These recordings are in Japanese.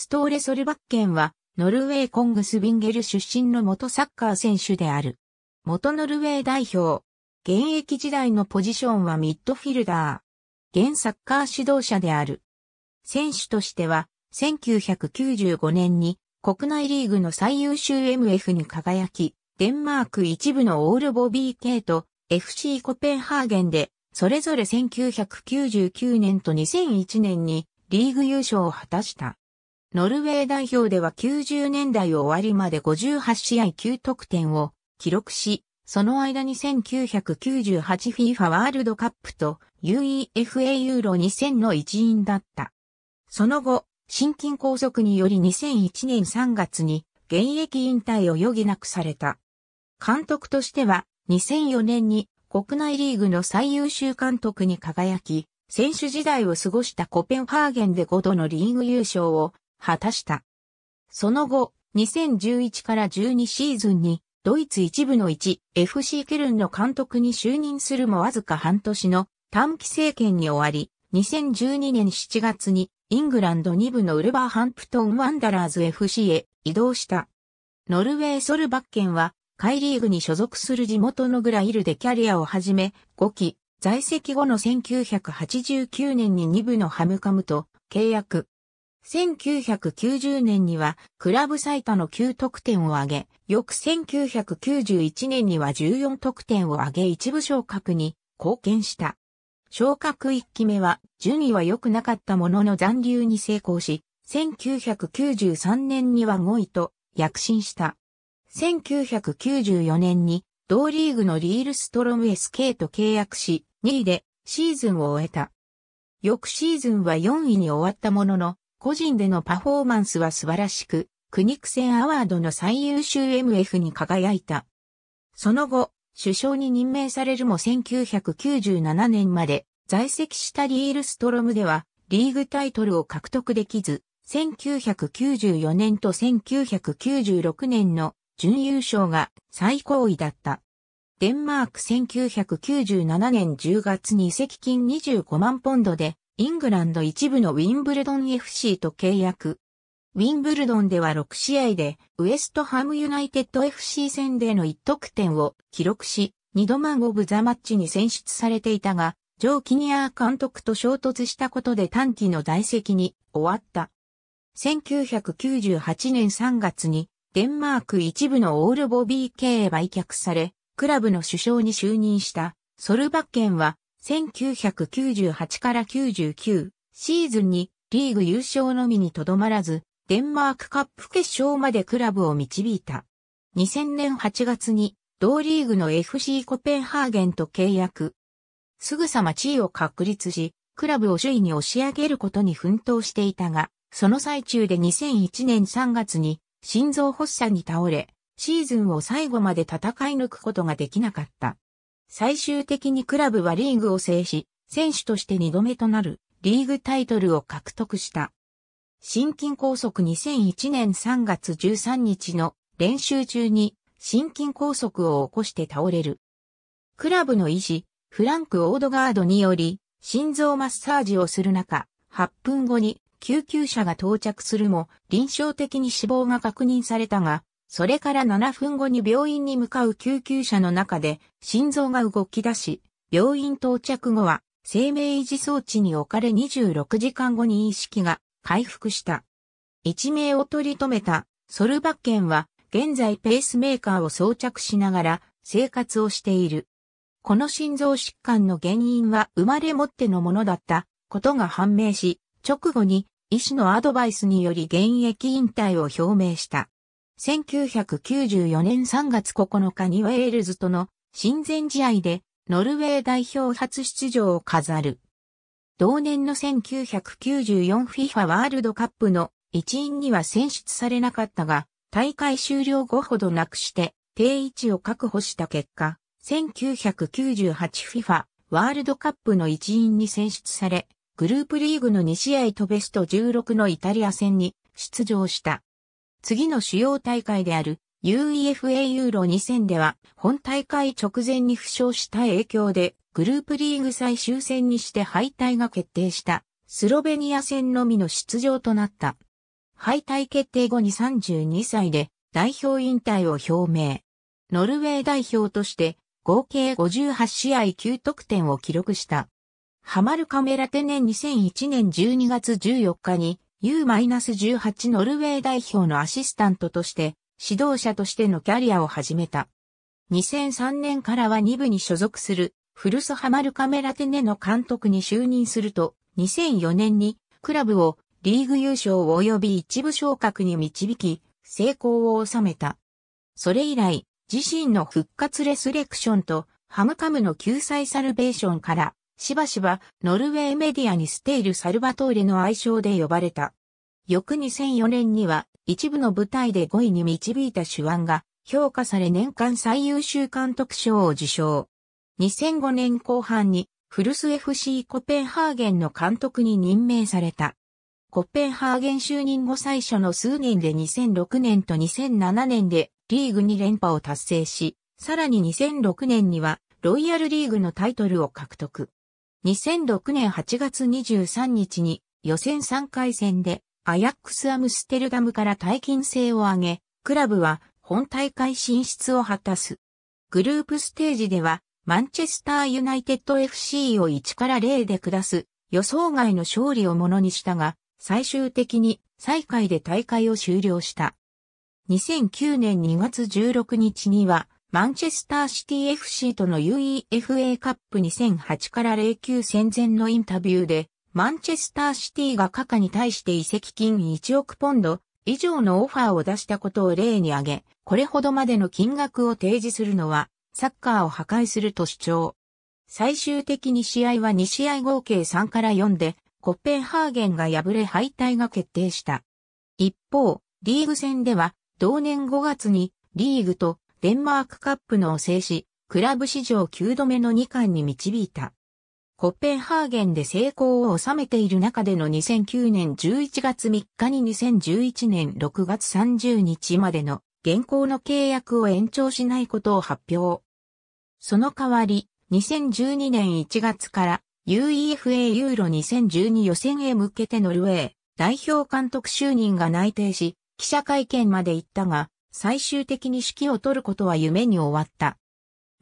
ストーレ・ソルバッケンは、ノルウェーコングスビンゲル出身の元サッカー選手である。元ノルウェー代表。現役時代のポジションはミッドフィルダー。現サッカー指導者である。選手としては、1995年に国内リーグの最優秀 MF に輝き、デンマーク一部のオールボビー系と FC コペンハーゲンで、それぞれ1999年と2001年にリーグ優勝を果たした。ノルウェー代表では90年代終わりまで58試合9得点を記録し、その間に 1998FIFA ワールドカップと UEFA ユーロ2000の一員だった。その後、心筋高速により2001年3月に現役引退を余儀なくされた。監督としては2004年に国内リーグの最優秀監督に輝き、選手時代を過ごしたコペンハーゲンで5度のリーグ優勝を果たした。その後、2011から12シーズンに、ドイツ一部の一 f c ケルンの監督に就任するもわずか半年の短期政権に終わり、2012年7月にイングランド二部のウルバーハンプトン・ワンダラーズ FC へ移動した。ノルウェー・ソルバッケンは、海リーグに所属する地元のグライルでキャリアを始め、5期、在籍後の1989年に2部のハムカムと契約。1990年にはクラブ最多の9得点を挙げ、翌1991年には14得点を挙げ一部昇格に貢献した。昇格1期目は順位は良くなかったものの残留に成功し、1993年には5位と躍進した。1994年に同リーグのリールストロム SK と契約し、2位でシーズンを終えた。翌シーズンは4位に終わったものの、個人でのパフォーマンスは素晴らしく、国ニ戦アワードの最優秀 MF に輝いた。その後、首相に任命されるも1997年まで在籍したリールストロムではリーグタイトルを獲得できず、1994年と1996年の準優勝が最高位だった。デンマーク1997年10月に移籍金25万ポンドでイングランド一部のウィンブルドン FC と契約。ウィンブルドンでは6試合でウエストハムユナイテッド FC 戦での1得点を記録し、2度マンオブザマッチに選出されていたが、ジョー・キニアー監督と衝突したことで短期の在籍に終わった。1998年3月にデンマーク一部のオールボビー系へ売却され、クラブの首相に就任したソルバッケンは1998から99シーズンにリーグ優勝のみにとどまらず、デンマークカップ決勝までクラブを導いた。2000年8月に同リーグの FC コペンハーゲンと契約。すぐさま地位を確立し、クラブを首位に押し上げることに奮闘していたが、その最中で2001年3月に心臓発作に倒れ、シーズンを最後まで戦い抜くことができなかった。最終的にクラブはリーグを制し、選手として2度目となるリーグタイトルを獲得した。心筋梗塞2001年3月13日の練習中に心筋梗塞を起こして倒れる。クラブの医師、フランク・オードガードにより、心臓マッサージをする中、8分後に救急車が到着するも、臨床的に死亡が確認されたが、それから7分後に病院に向かう救急車の中で心臓が動き出し、病院到着後は生命維持装置に置かれ26時間後に意識が回復した。一命を取り留めたソルバッケンは現在ペースメーカーを装着しながら生活をしている。この心臓疾患の原因は生まれ持ってのものだったことが判明し、直後に医師のアドバイスにより現役引退を表明した。1994年3月9日にウェールズとの親善試合でノルウェー代表初出場を飾る。同年の 1994FIFA ワールドカップの一員には選出されなかったが、大会終了後ほどなくして定位置を確保した結果、1998FIFA ワールドカップの一員に選出され、グループリーグの2試合とベスト16のイタリア戦に出場した。次の主要大会である UEFA ユーロ2000では本大会直前に負傷した影響でグループリーグ最終戦にして敗退が決定したスロベニア戦のみの出場となった。敗退決定後に32歳で代表引退を表明。ノルウェー代表として合計58試合9得点を記録した。ハマルカメラテネン2001年12月14日に U-18 ノルウェー代表のアシスタントとして、指導者としてのキャリアを始めた。2003年からは2部に所属する、フルスハマルカメラテネの監督に就任すると、2004年に、クラブをリーグ優勝及び一部昇格に導き、成功を収めた。それ以来、自身の復活レスレクションと、ハムカムの救済サルベーションから、しばしばノルウェーメディアにステイル・サルバトーレの愛称で呼ばれた。翌2004年には一部の舞台で5位に導いた手腕が評価され年間最優秀監督賞を受賞。2005年後半にフルス FC コペンハーゲンの監督に任命された。コペンハーゲン就任後最初の数年で2006年と2007年でリーグ2連覇を達成し、さらに2006年にはロイヤルリーグのタイトルを獲得。2006年8月23日に予選3回戦でアヤックスアムステルダムから大金制を挙げ、クラブは本大会進出を果たす。グループステージではマンチェスターユナイテッド FC を1から0で下す予想外の勝利をものにしたが、最終的に最下位で大会を終了した。2009年2月16日にはマンチェスターシティ FC との UEFA カップ2008から09戦前のインタビューで、マンチェスターシティがカカに対して移籍金1億ポンド以上のオファーを出したことを例に挙げ、これほどまでの金額を提示するのは、サッカーを破壊すると主張。最終的に試合は2試合合計3から4で、コッペンハーゲンが敗れ敗退が決定した。一方、リーグ戦では、同年5月に、リーグとデンマークカップのを制し、クラブ史上9度目の2冠に導いた。コッペンハーゲンで成功を収めている中での2009年11月3日に2011年6月30日までの現行の契約を延長しないことを発表。その代わり、2012年1月から UEFA ユーロ2012予選へ向けてノルウェー代表監督就任が内定し、記者会見まで行ったが、最終的に指揮を取ることは夢に終わった。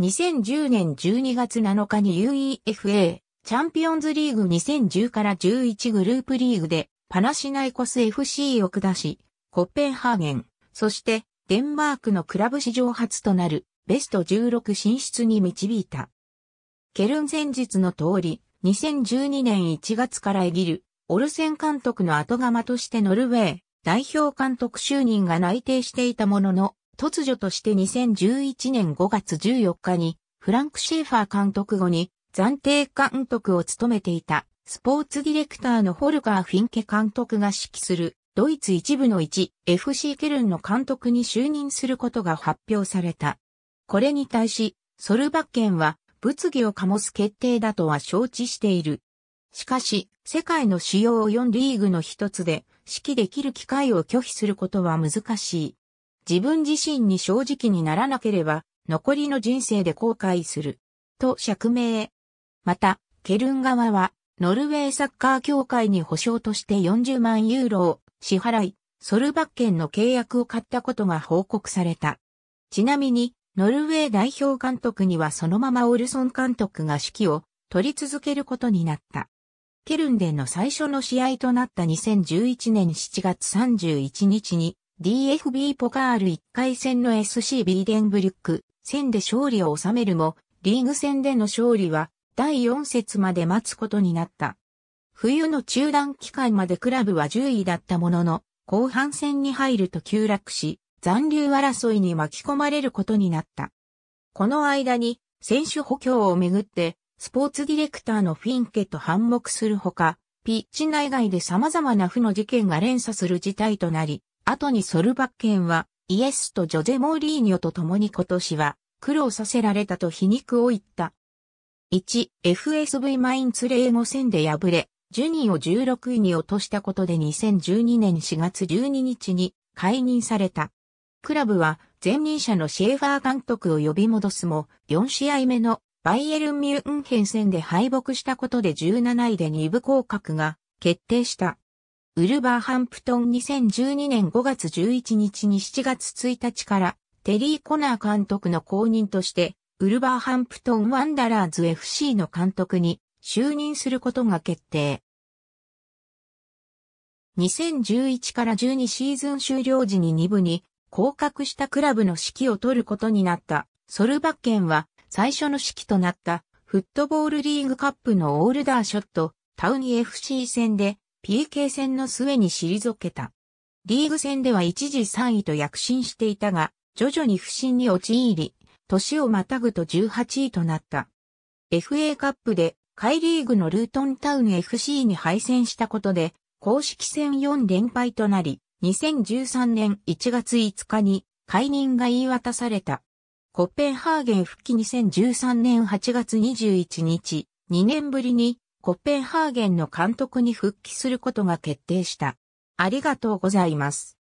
2010年12月7日に UEFA チャンピオンズリーグ2010から11グループリーグでパナシナイコス FC を下し、コッペンハーゲン、そしてデンマークのクラブ史上初となるベスト16進出に導いた。ケルン前日の通り、2012年1月からえギル、オルセン監督の後釜としてノルウェー、代表監督就任が内定していたものの、突如として2011年5月14日に、フランク・シェーファー監督後に、暫定監督を務めていた、スポーツディレクターのホルガー・フィンケ監督が指揮する、ドイツ一部の一、f c ケルンの監督に就任することが発表された。これに対し、ソルバッケンは、物議を醸す決定だとは承知している。しかし、世界の主要4リーグの一つで、指揮できる機会を拒否することは難しい。自分自身に正直にならなければ、残りの人生で後悔する。と釈明。また、ケルン側は、ノルウェーサッカー協会に保証として40万ユーロを支払い、ソルバッケンの契約を買ったことが報告された。ちなみに、ノルウェー代表監督にはそのままオルソン監督が指揮を取り続けることになった。ケルンデンの最初の試合となった2011年7月31日に DFB ポカール1回戦の SC ビーデンブリュック戦で勝利を収めるも、リーグ戦での勝利は第4節まで待つことになった。冬の中断期間までクラブは10位だったものの、後半戦に入ると急落し、残留争いに巻き込まれることになった。この間に選手補強をめぐってスポーツディレクターのフィンケと反目するほか、ピッチ内外で様々な負の事件が連鎖する事態となり、後にソルバッケンは、イエスとジョゼ・モーリーニョと共に今年は苦労させられたと皮肉を言った。1、FSV マインツレー5戦で敗れ、ジュニを16位に落としたことで2012年4月12日に解任された。クラブは前任者のシェーファー監督を呼び戻すも、4試合目のバイエルン・ミュンヘン戦で敗北したことで17位で2部降格が決定した。ウルバーハンプトン2012年5月11日に7月1日からテリー・コナー監督の後任としてウルバーハンプトン・ワンダラーズ FC の監督に就任することが決定。2011から12シーズン終了時に2部に降格したクラブの指揮を取ることになったソルバッケンは最初の式となったフットボールリーグカップのオールダーショット、タウニ FC 戦で PK 戦の末に退けた。リーグ戦では一時3位と躍進していたが、徐々に不振に陥り、年をまたぐと18位となった。FA カップで、海リーグのルートンタウン FC に敗戦したことで、公式戦4連敗となり、2013年1月5日に解任が言い渡された。コッペンハーゲン復帰2013年8月21日、2年ぶりにコッペンハーゲンの監督に復帰することが決定した。ありがとうございます。